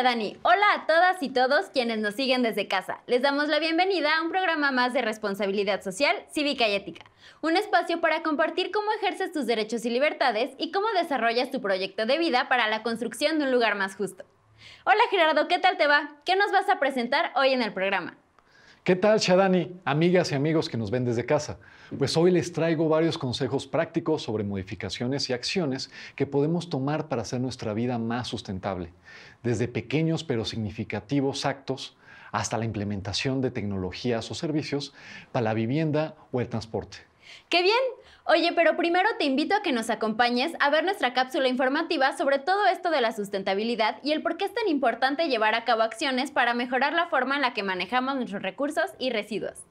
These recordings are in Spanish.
Dani, Hola a todas y todos quienes nos siguen desde casa. Les damos la bienvenida a un programa más de responsabilidad social, cívica y ética. Un espacio para compartir cómo ejerces tus derechos y libertades y cómo desarrollas tu proyecto de vida para la construcción de un lugar más justo. Hola Gerardo, ¿qué tal te va? ¿Qué nos vas a presentar hoy en el programa? ¿Qué tal, Shadani, amigas y amigos que nos ven desde casa? Pues hoy les traigo varios consejos prácticos sobre modificaciones y acciones que podemos tomar para hacer nuestra vida más sustentable, desde pequeños pero significativos actos hasta la implementación de tecnologías o servicios para la vivienda o el transporte. ¡Qué bien! Oye, pero primero te invito a que nos acompañes a ver nuestra cápsula informativa sobre todo esto de la sustentabilidad y el por qué es tan importante llevar a cabo acciones para mejorar la forma en la que manejamos nuestros recursos y residuos.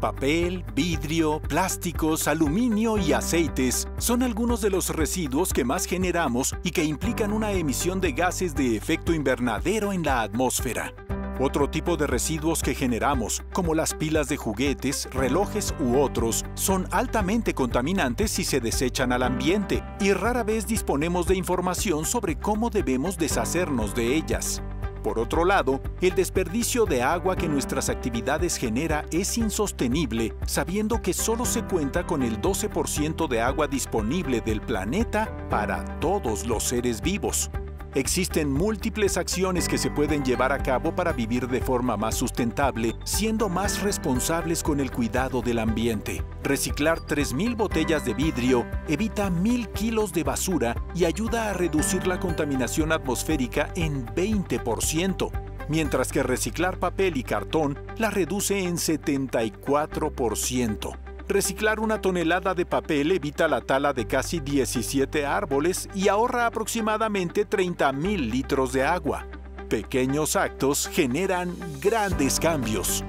Papel, vidrio, plásticos, aluminio y aceites son algunos de los residuos que más generamos y que implican una emisión de gases de efecto invernadero en la atmósfera. Otro tipo de residuos que generamos, como las pilas de juguetes, relojes u otros, son altamente contaminantes si se desechan al ambiente y rara vez disponemos de información sobre cómo debemos deshacernos de ellas. Por otro lado, el desperdicio de agua que nuestras actividades genera es insostenible, sabiendo que solo se cuenta con el 12% de agua disponible del planeta para todos los seres vivos existen múltiples acciones que se pueden llevar a cabo para vivir de forma más sustentable, siendo más responsables con el cuidado del ambiente. Reciclar 3.000 botellas de vidrio evita 1.000 kilos de basura y ayuda a reducir la contaminación atmosférica en 20%, mientras que reciclar papel y cartón la reduce en 74%. Reciclar una tonelada de papel evita la tala de casi 17 árboles y ahorra aproximadamente 30.000 litros de agua. Pequeños actos generan grandes cambios.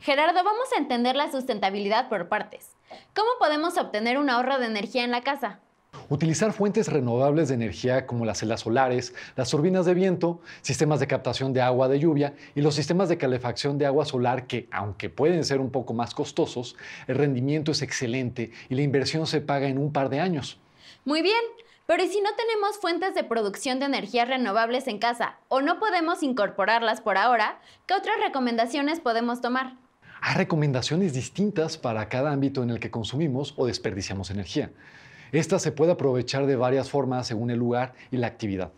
Gerardo, vamos a entender la sustentabilidad por partes. ¿Cómo podemos obtener un ahorro de energía en la casa? Utilizar fuentes renovables de energía como las celas solares, las turbinas de viento, sistemas de captación de agua de lluvia y los sistemas de calefacción de agua solar que, aunque pueden ser un poco más costosos, el rendimiento es excelente y la inversión se paga en un par de años. Muy bien, pero ¿y si no tenemos fuentes de producción de energías renovables en casa o no podemos incorporarlas por ahora? ¿Qué otras recomendaciones podemos tomar? Hay recomendaciones distintas para cada ámbito en el que consumimos o desperdiciamos energía. Esta se puede aprovechar de varias formas según el lugar y la actividad.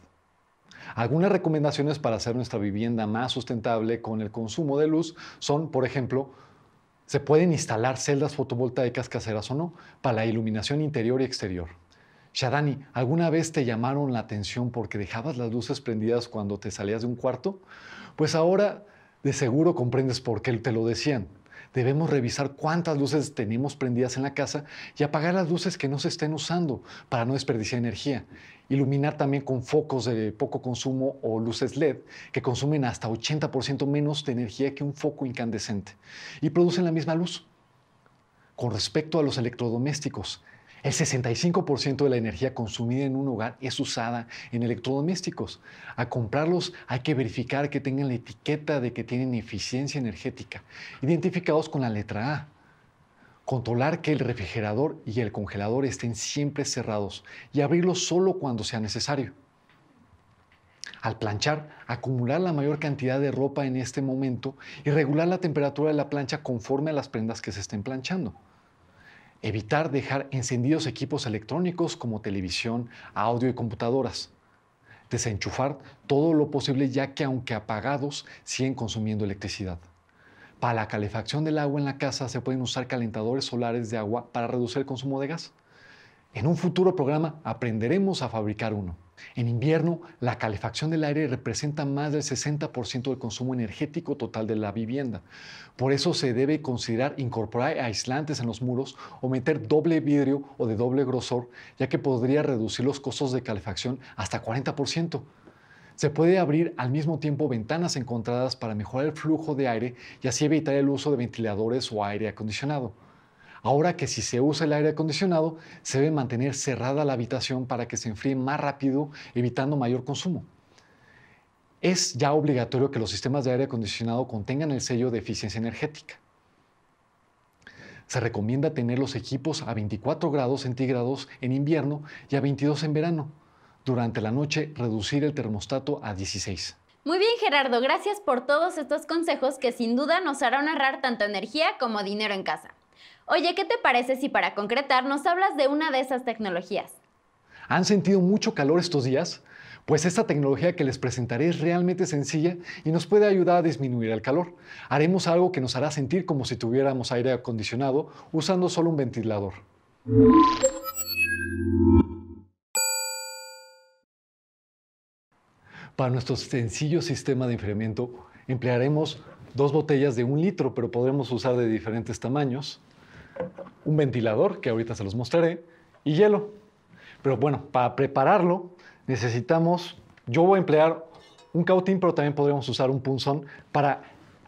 Algunas recomendaciones para hacer nuestra vivienda más sustentable con el consumo de luz son, por ejemplo, se pueden instalar celdas fotovoltaicas caseras o no para la iluminación interior y exterior. Shadani, ¿alguna vez te llamaron la atención porque dejabas las luces prendidas cuando te salías de un cuarto? Pues ahora de seguro comprendes por qué te lo decían debemos revisar cuántas luces tenemos prendidas en la casa y apagar las luces que no se estén usando para no desperdiciar energía. Iluminar también con focos de poco consumo o luces LED que consumen hasta 80% menos de energía que un foco incandescente y producen la misma luz. Con respecto a los electrodomésticos, el 65% de la energía consumida en un hogar es usada en electrodomésticos. A comprarlos hay que verificar que tengan la etiqueta de que tienen eficiencia energética, identificados con la letra A. Controlar que el refrigerador y el congelador estén siempre cerrados y abrirlos solo cuando sea necesario. Al planchar, acumular la mayor cantidad de ropa en este momento y regular la temperatura de la plancha conforme a las prendas que se estén planchando. Evitar dejar encendidos equipos electrónicos como televisión, audio y computadoras. Desenchufar todo lo posible ya que aunque apagados siguen consumiendo electricidad. Para la calefacción del agua en la casa se pueden usar calentadores solares de agua para reducir el consumo de gas. En un futuro programa aprenderemos a fabricar uno. En invierno, la calefacción del aire representa más del 60% del consumo energético total de la vivienda. Por eso se debe considerar incorporar aislantes en los muros o meter doble vidrio o de doble grosor, ya que podría reducir los costos de calefacción hasta 40%. Se puede abrir al mismo tiempo ventanas encontradas para mejorar el flujo de aire y así evitar el uso de ventiladores o aire acondicionado. Ahora que si se usa el aire acondicionado, se debe mantener cerrada la habitación para que se enfríe más rápido, evitando mayor consumo. Es ya obligatorio que los sistemas de aire acondicionado contengan el sello de eficiencia energética. Se recomienda tener los equipos a 24 grados centígrados en invierno y a 22 en verano. Durante la noche, reducir el termostato a 16. Muy bien, Gerardo, gracias por todos estos consejos que sin duda nos harán ahorrar tanto energía como dinero en casa. Oye, ¿qué te parece si para concretar nos hablas de una de esas tecnologías? ¿Han sentido mucho calor estos días? Pues esta tecnología que les presentaré es realmente sencilla y nos puede ayudar a disminuir el calor. Haremos algo que nos hará sentir como si tuviéramos aire acondicionado usando solo un ventilador. Para nuestro sencillo sistema de enfriamiento emplearemos dos botellas de un litro, pero podremos usar de diferentes tamaños un ventilador, que ahorita se los mostraré, y hielo. Pero bueno, para prepararlo necesitamos, yo voy a emplear un cautín, pero también podríamos usar un punzón para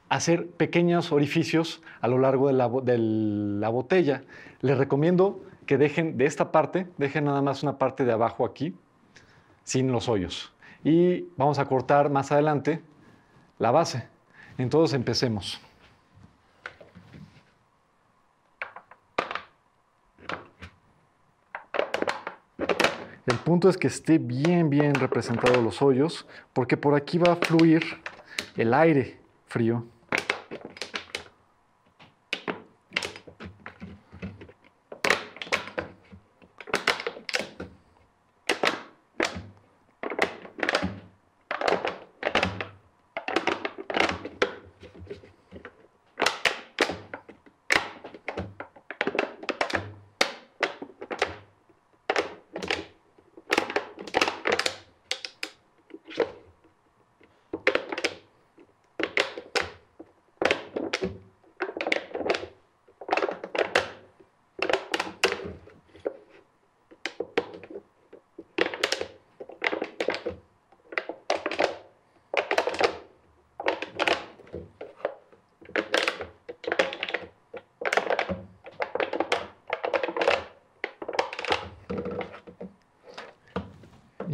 hacer pequeños orificios a lo largo de la, botella. Les recomiendo que dejen de esta parte, dejen nada más una parte de abajo aquí, sin los hoyos. Y vamos a cortar más adelante la base. Entonces empecemos. punto es que esté bien, bien representado los hoyos, porque por aquí va a fluir el aire frío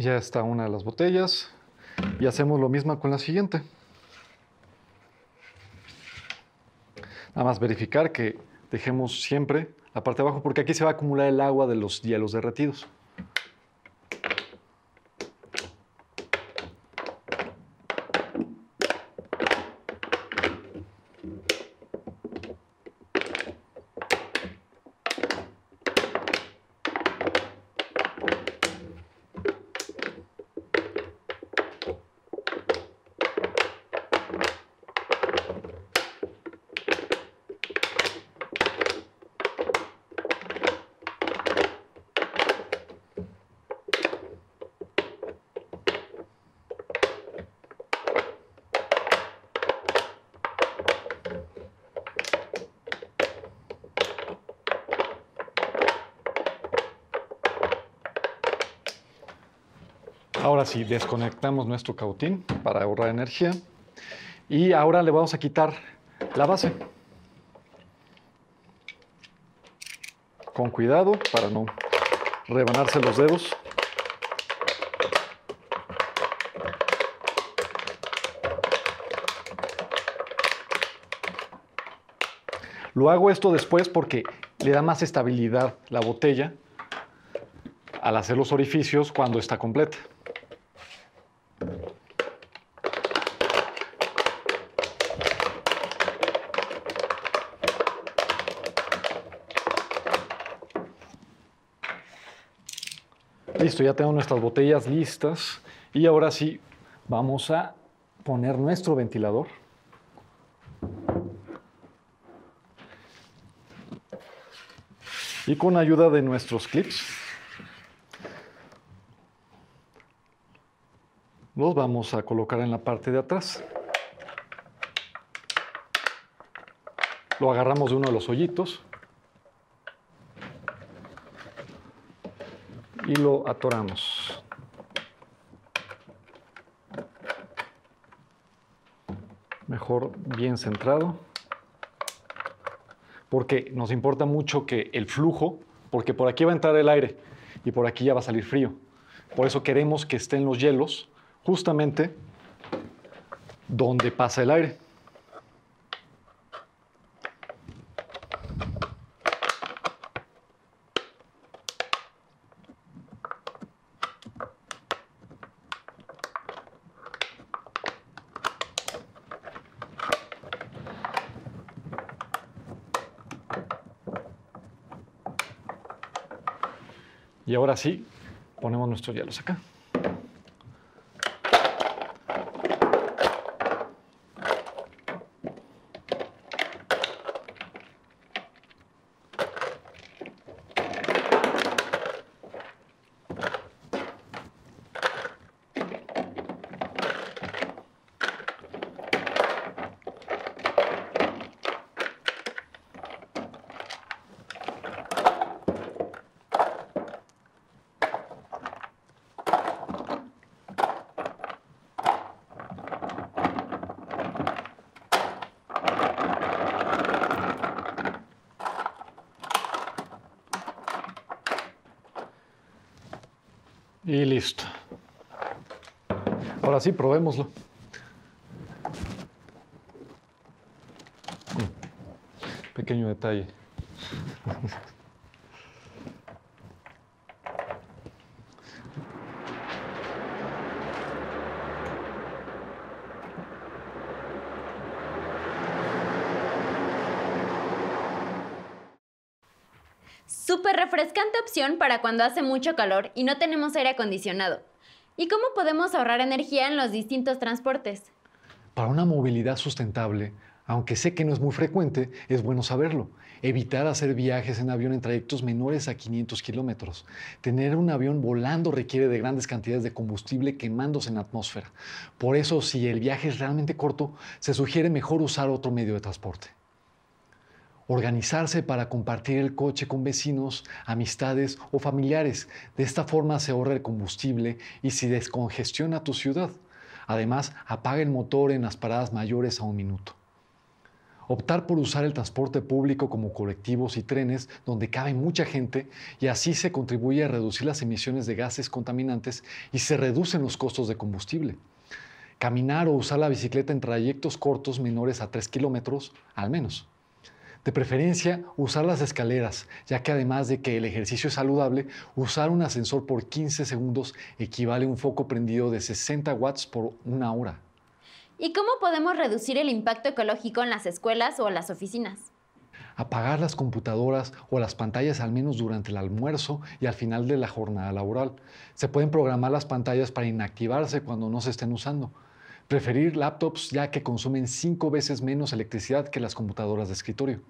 Ya está una de las botellas y hacemos lo mismo con la siguiente. Nada más verificar que dejemos siempre la parte de abajo porque aquí se va a acumular el agua de los hielos derretidos. Ahora sí, desconectamos nuestro cautín para ahorrar energía. Y ahora le vamos a quitar la base. Con cuidado para no rebanarse los dedos. Lo hago esto después porque le da más estabilidad la botella al hacer los orificios cuando está completa. Esto ya tengo nuestras botellas listas. Y ahora sí, vamos a poner nuestro ventilador. Y con ayuda de nuestros clips, los vamos a colocar en la parte de atrás. Lo agarramos de uno de los hoyitos. y lo atoramos. Mejor bien centrado. Porque nos importa mucho que el flujo, porque por aquí va a entrar el aire y por aquí ya va a salir frío. Por eso queremos que estén los hielos justamente donde pasa el aire. Y ahora sí, ponemos nuestros hielos acá. Y listo. Ahora sí, probémoslo. Mm. Pequeño detalle. frescante opción para cuando hace mucho calor y no tenemos aire acondicionado. ¿Y cómo podemos ahorrar energía en los distintos transportes? Para una movilidad sustentable, aunque sé que no es muy frecuente, es bueno saberlo. Evitar hacer viajes en avión en trayectos menores a 500 kilómetros. Tener un avión volando requiere de grandes cantidades de combustible quemándose en atmósfera. Por eso, si el viaje es realmente corto, se sugiere mejor usar otro medio de transporte organizarse para compartir el coche con vecinos, amistades o familiares. De esta forma se ahorra el combustible y se descongestiona tu ciudad. Además, apaga el motor en las paradas mayores a un minuto. Optar por usar el transporte público como colectivos y trenes donde cabe mucha gente y así se contribuye a reducir las emisiones de gases contaminantes y se reducen los costos de combustible. Caminar o usar la bicicleta en trayectos cortos menores a 3 kilómetros al menos. De preferencia, usar las escaleras, ya que además de que el ejercicio es saludable, usar un ascensor por 15 segundos equivale a un foco prendido de 60 watts por una hora. ¿Y cómo podemos reducir el impacto ecológico en las escuelas o las oficinas? Apagar las computadoras o las pantallas al menos durante el almuerzo y al final de la jornada laboral. Se pueden programar las pantallas para inactivarse cuando no se estén usando preferir laptops ya que consumen cinco veces menos electricidad que las computadoras de escritorio,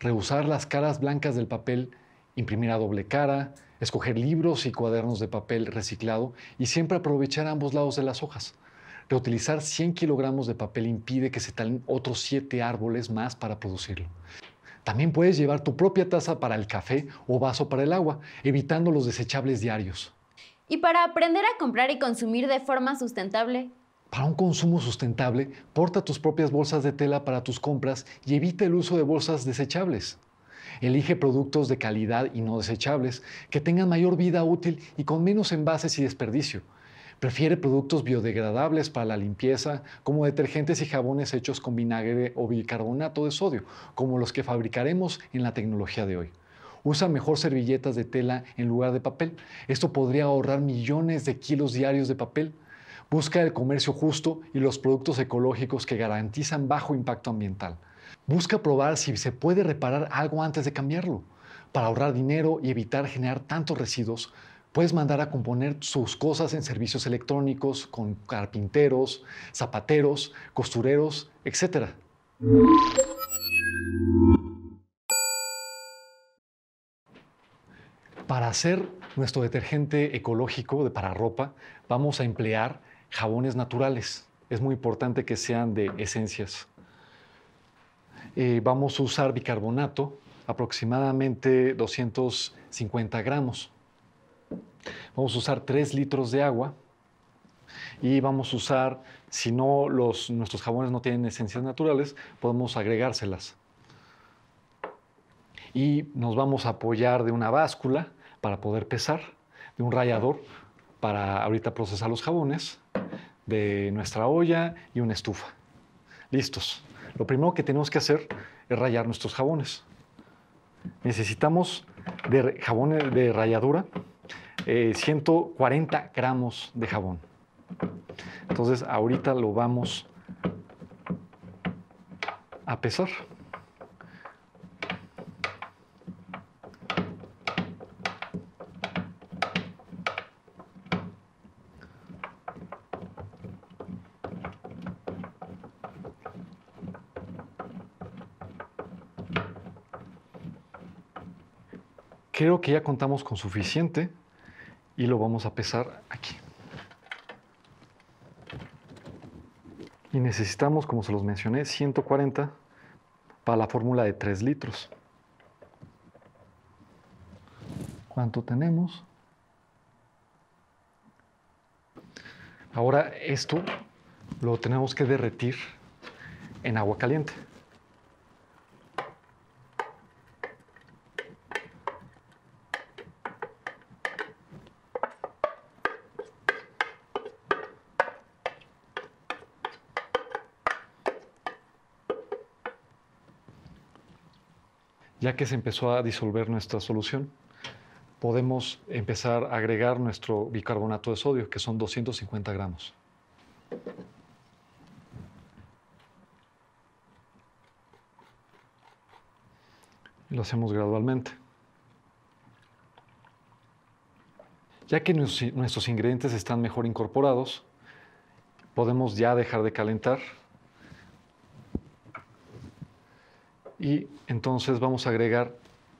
rehusar las caras blancas del papel, imprimir a doble cara, escoger libros y cuadernos de papel reciclado y siempre aprovechar ambos lados de las hojas. Reutilizar 100 kilogramos de papel impide que se talen otros siete árboles más para producirlo. También puedes llevar tu propia taza para el café o vaso para el agua, evitando los desechables diarios. Y para aprender a comprar y consumir de forma sustentable, para un consumo sustentable, porta tus propias bolsas de tela para tus compras y evita el uso de bolsas desechables. Elige productos de calidad y no desechables, que tengan mayor vida útil y con menos envases y desperdicio. Prefiere productos biodegradables para la limpieza, como detergentes y jabones hechos con vinagre o bicarbonato de sodio, como los que fabricaremos en la tecnología de hoy. Usa mejor servilletas de tela en lugar de papel. Esto podría ahorrar millones de kilos diarios de papel. Busca el comercio justo y los productos ecológicos que garantizan bajo impacto ambiental. Busca probar si se puede reparar algo antes de cambiarlo. Para ahorrar dinero y evitar generar tantos residuos, puedes mandar a componer sus cosas en servicios electrónicos con carpinteros, zapateros, costureros, etc. Para hacer nuestro detergente ecológico para ropa, vamos a emplear jabones naturales. Es muy importante que sean de esencias. Eh, vamos a usar bicarbonato, aproximadamente 250 gramos. Vamos a usar 3 litros de agua y vamos a usar, si no los, nuestros jabones no tienen esencias naturales, podemos agregárselas. Y nos vamos a apoyar de una báscula para poder pesar, de un rallador para ahorita procesar los jabones de nuestra olla y una estufa. Listos. Lo primero que tenemos que hacer es rayar nuestros jabones. Necesitamos de jabones eh, de ralladura 140 eh, gramos de jabón. Entonces ahorita lo vamos a pesar. Creo que ya contamos con suficiente y lo vamos a pesar aquí. Y necesitamos, como se los mencioné, 140 para la fórmula de 3 litros. ¿Cuánto tenemos? Ahora esto lo tenemos que derretir en agua caliente. ya que se empezó a disolver nuestra solución, podemos empezar a agregar nuestro bicarbonato de sodio, que son 250 gramos. lo hacemos gradualmente. Ya que nuestros ingredientes están mejor incorporados, podemos ya dejar de calentar y entonces vamos a agregar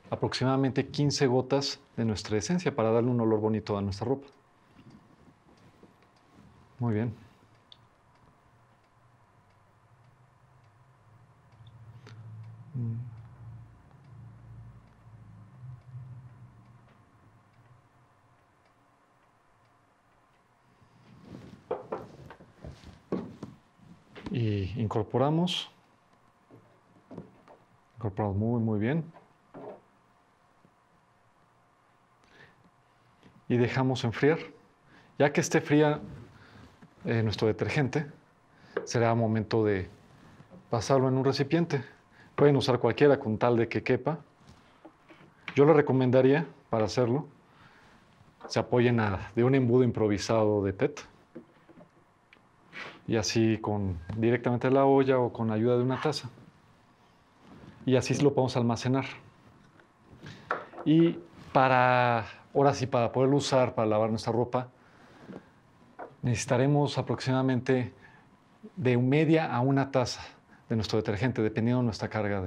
aproximadamente 15 gotas de nuestra esencia para darle un olor bonito a nuestra ropa. Muy bien. Y incorporamos muy, muy bien. Y dejamos enfriar. Ya que esté fría eh, nuestro detergente, será momento de pasarlo en un recipiente. Pueden usar cualquiera con tal de que quepa. Yo le recomendaría, para hacerlo, se apoyen de un embudo improvisado de PET. Y así con directamente la olla o con ayuda de una taza y así lo podemos almacenar. Y para, ahora sí, para poderlo usar para lavar nuestra ropa, necesitaremos aproximadamente de media a una taza de nuestro detergente, dependiendo de nuestra carga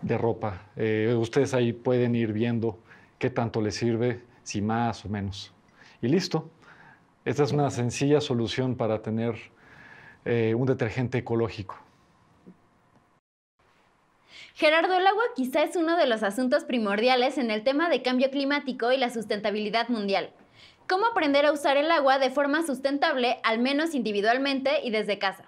de, ropa. Eh, ustedes ahí pueden ir viendo qué tanto les sirve, si más o menos. Y listo. Esta es una sencilla solución para tener eh, un detergente ecológico. Gerardo, el agua quizá es uno de los asuntos primordiales en el tema de cambio climático y la sustentabilidad mundial. ¿Cómo aprender a usar el agua de forma sustentable, al menos individualmente y desde casa?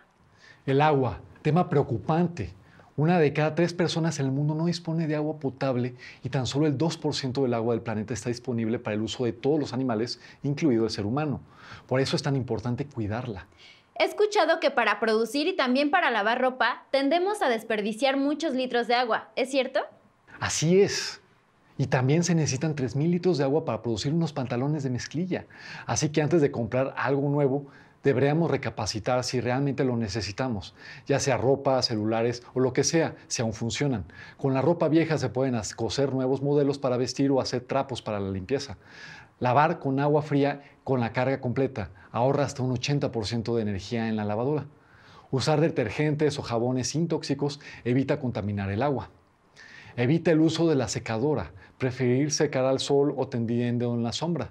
El agua, tema preocupante. Una de cada tres personas en el mundo no dispone de agua potable y tan solo el 2% del agua del planeta está disponible para el uso de todos los animales, incluido el ser humano. Por eso es tan importante cuidarla. He escuchado que para producir y también para lavar ropa tendemos a desperdiciar muchos litros de agua, ¿es cierto? Así es. Y también se necesitan 3.000 litros de agua para producir unos pantalones de mezclilla. Así que antes de comprar algo nuevo, deberíamos recapacitar si realmente lo necesitamos, ya sea ropa, celulares o lo que sea, si aún funcionan. Con la ropa vieja se pueden coser nuevos modelos para vestir o hacer trapos para la limpieza. Lavar con agua fría con la carga completa ahorra hasta un 80% de energía en la lavadora. Usar detergentes o jabones intóxicos evita contaminar el agua. Evita el uso de la secadora, preferir secar al sol o tendiendo en la sombra.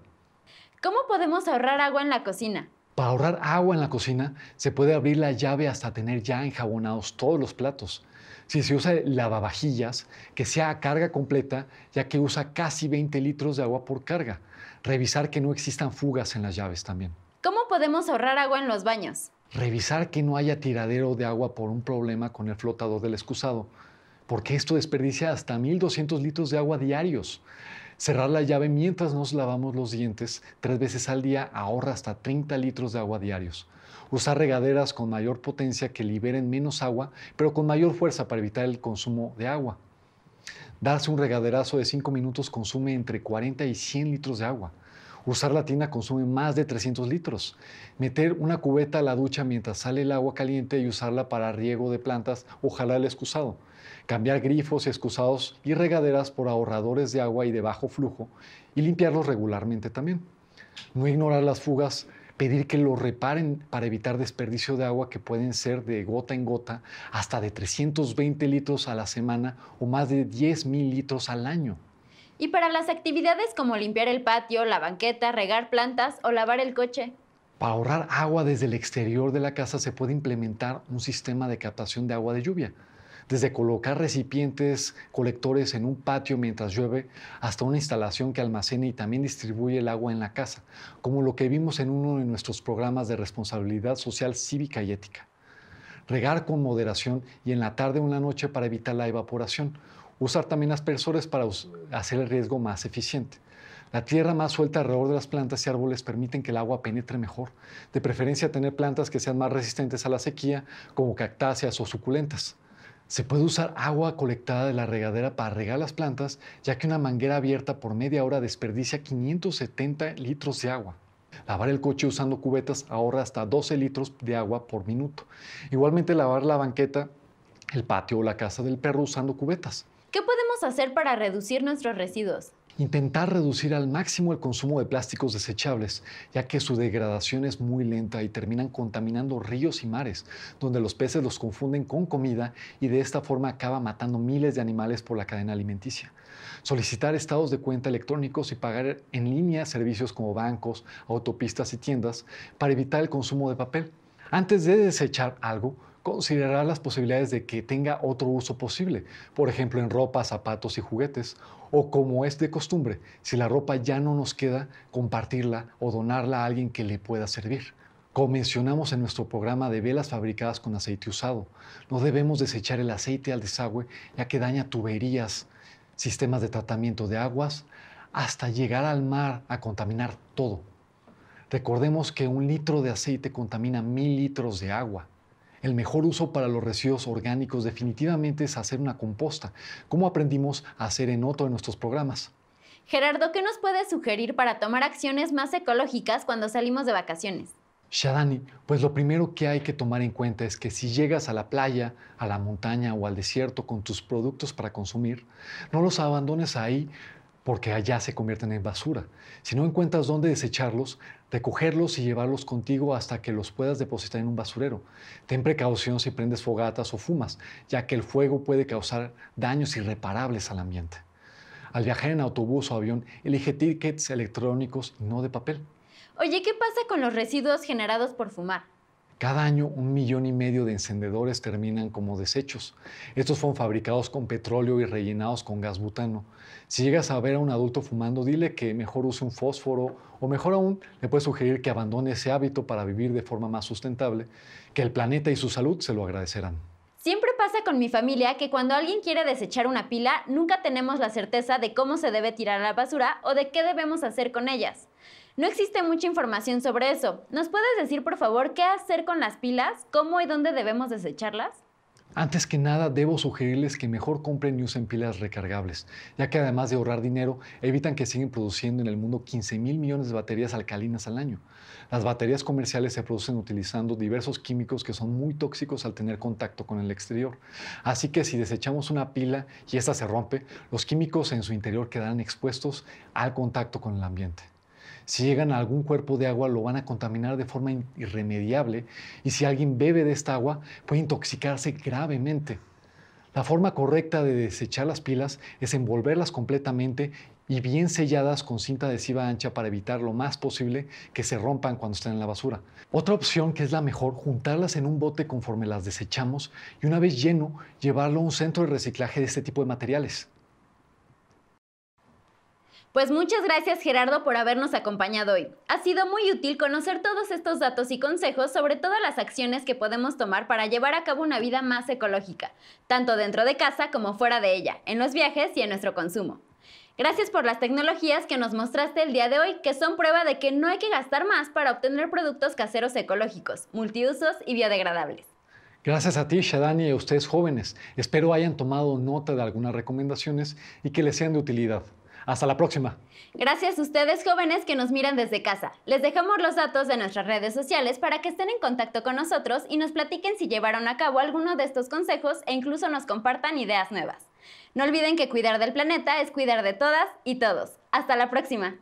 ¿Cómo podemos ahorrar agua en la cocina? Para ahorrar agua en la cocina, se puede abrir la llave hasta tener ya enjabonados todos los platos. Si se usa lavavajillas, que sea a carga completa, ya que usa casi 20 litros de agua por carga, Revisar que no existan fugas en las llaves también. ¿Cómo podemos ahorrar agua en los baños? Revisar que no haya tiradero de agua por un problema con el flotador del excusado, porque esto desperdicia hasta 1.200 litros de agua diarios. Cerrar la llave mientras nos lavamos los dientes tres veces al día ahorra hasta 30 litros de agua diarios. Usar regaderas con mayor potencia que liberen menos agua, pero con mayor fuerza para evitar el consumo de agua. Darse un regaderazo de 5 minutos consume entre 40 y 100 litros de agua. Usar la tina consume más de 300 litros. Meter una cubeta a la ducha mientras sale el agua caliente y usarla para riego de plantas o jalar el excusado. Cambiar grifos y excusados y regaderas por ahorradores de agua y de bajo flujo y limpiarlos regularmente también. No ignorar las fugas pedir que lo reparen para evitar desperdicio de agua que pueden ser de gota en gota hasta de 320 litros a la semana o más de 10 mil litros al año. Y para las actividades como limpiar el patio, la banqueta, regar plantas o lavar el coche. Para ahorrar agua desde el exterior de la casa se puede implementar un sistema de captación de agua de lluvia desde colocar recipientes colectores en un patio mientras llueve hasta una instalación que almacene y también distribuye el agua en la casa, como lo que vimos en uno de nuestros programas de responsabilidad social cívica y ética. Regar con moderación y en la tarde o en la noche para evitar la evaporación. Usar también aspersores para hacer el riesgo más eficiente. La tierra más suelta alrededor de las plantas y árboles permiten que el agua penetre mejor, de preferencia tener plantas que sean más resistentes a la sequía, como cactáceas o suculentas. Se puede usar agua colectada de la regadera para regar las plantas, ya que una manguera abierta por media hora desperdicia 570 litros de agua. Lavar el coche usando cubetas ahorra hasta 12 litros de agua por minuto. Igualmente lavar la banqueta, el patio o la casa del perro usando cubetas. ¿Qué podemos hacer para reducir nuestros residuos? Intentar reducir al máximo el consumo de plásticos desechables, ya que su degradación es muy lenta y terminan contaminando ríos y mares, donde los peces los confunden con comida y de esta forma acaba matando miles de animales por la cadena alimenticia. Solicitar estados de cuenta electrónicos y pagar en línea servicios como bancos, autopistas y tiendas para evitar el consumo de papel. Antes de desechar algo, considerar las posibilidades de que tenga otro uso posible, por ejemplo en ropa, zapatos y juguetes, o como es de costumbre, si la ropa ya no nos queda, compartirla o donarla a alguien que le pueda servir. Como mencionamos en nuestro programa de velas fabricadas con aceite usado, no debemos desechar el aceite al desagüe ya que daña tuberías, sistemas de tratamiento de aguas, hasta llegar al mar a contaminar todo. Recordemos que un litro de aceite contamina mil litros de agua. El mejor uso para los residuos orgánicos definitivamente es hacer una composta, como aprendimos a hacer en otro de nuestros programas. Gerardo, ¿qué nos puedes sugerir para tomar acciones más ecológicas cuando salimos de vacaciones? Shadani, pues lo primero que hay que tomar en cuenta es que si llegas a la playa, a la montaña o al desierto con tus productos para consumir, no los abandones ahí porque allá se convierten en basura. Si no encuentras dónde desecharlos, recogerlos y llevarlos contigo hasta que los puedas depositar en un basurero. Ten precaución si prendes fogatas o fumas, ya que el fuego puede causar daños irreparables al ambiente. Al viajar en autobús o avión, elige tickets electrónicos y no de papel. Oye, ¿qué pasa con los residuos generados por fumar? Cada año un millón y medio de encendedores terminan como desechos. Estos fueron fabricados con petróleo y rellenados con gas butano. Si llegas a ver a un adulto fumando, dile que mejor use un fósforo o mejor aún le puedes sugerir que abandone ese hábito para vivir de forma más sustentable, que el planeta y su salud se lo agradecerán. Siempre pasa con mi familia que cuando alguien quiere desechar una pila, nunca tenemos la certeza de cómo se debe tirar a la basura o de qué debemos hacer con ellas. No existe mucha información sobre eso. ¿Nos puedes decir, por favor, qué hacer con las pilas? ¿Cómo y dónde debemos desecharlas? Antes que nada, debo sugerirles que mejor compren y usen pilas recargables, ya que además de ahorrar dinero, evitan que sigan produciendo en el mundo 15 mil millones de baterías alcalinas al año. Las baterías comerciales se producen utilizando diversos químicos que son muy tóxicos al tener contacto con el exterior. Así que si desechamos una pila y esta se rompe, los químicos en su interior quedarán expuestos al contacto con el ambiente. Si llegan a algún cuerpo de agua, lo van a contaminar de forma irremediable y si alguien bebe de esta agua, puede intoxicarse gravemente. La forma correcta de desechar las pilas es envolverlas completamente y bien selladas con cinta adhesiva ancha para evitar lo más posible que se rompan cuando estén en la basura. Otra opción que es la mejor, juntarlas en un bote conforme las desechamos y una vez lleno, llevarlo a un centro de reciclaje de este tipo de materiales. Pues muchas gracias Gerardo por habernos acompañado hoy. Ha sido muy útil conocer todos estos datos y consejos sobre todas las acciones que podemos tomar para llevar a cabo una vida más ecológica, tanto dentro de casa como fuera de ella, en los viajes y en nuestro consumo. Gracias por las tecnologías que nos mostraste el día de hoy, que son prueba de que no hay que gastar más para obtener productos caseros ecológicos, multiusos y biodegradables. Gracias a ti, Shadani, y a ustedes jóvenes. Espero hayan tomado nota de algunas recomendaciones y que les sean de utilidad. Hasta la próxima. Gracias a ustedes jóvenes que nos miran desde casa. Les dejamos los datos de nuestras redes sociales para que estén en contacto con nosotros y nos platiquen si llevaron a cabo alguno de estos consejos e incluso nos compartan ideas nuevas. No olviden que cuidar del planeta es cuidar de todas y todos. Hasta la próxima.